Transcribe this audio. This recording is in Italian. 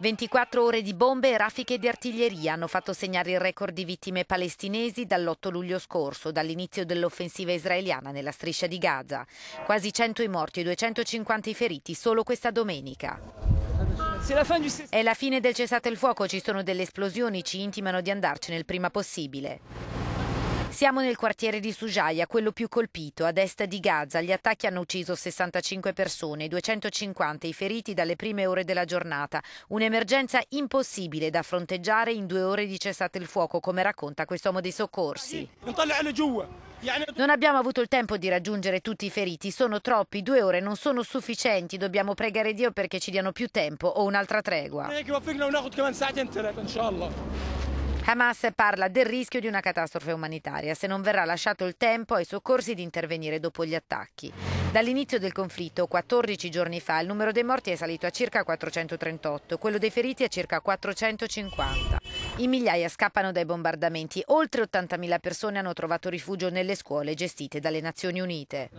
24 ore di bombe e raffiche di artiglieria hanno fatto segnare il record di vittime palestinesi dall'8 luglio scorso, dall'inizio dell'offensiva israeliana nella striscia di Gaza. Quasi 100 i morti e 250 i feriti solo questa domenica. È la fine del cessate il fuoco, ci sono delle esplosioni, ci intimano di andarcene il prima possibile. Siamo nel quartiere di Sujaia, quello più colpito, a est di Gaza. Gli attacchi hanno ucciso 65 persone, 250 i feriti dalle prime ore della giornata. Un'emergenza impossibile da fronteggiare in due ore di cessate il fuoco, come racconta quest'uomo dei soccorsi. Non abbiamo avuto il tempo di raggiungere tutti i feriti, sono troppi, due ore non sono sufficienti, dobbiamo pregare Dio perché ci diano più tempo o un'altra tregua. Hamas parla del rischio di una catastrofe umanitaria se non verrà lasciato il tempo ai soccorsi di intervenire dopo gli attacchi. Dall'inizio del conflitto, 14 giorni fa, il numero dei morti è salito a circa 438, quello dei feriti a circa 450. In migliaia scappano dai bombardamenti, oltre 80.000 persone hanno trovato rifugio nelle scuole gestite dalle Nazioni Unite.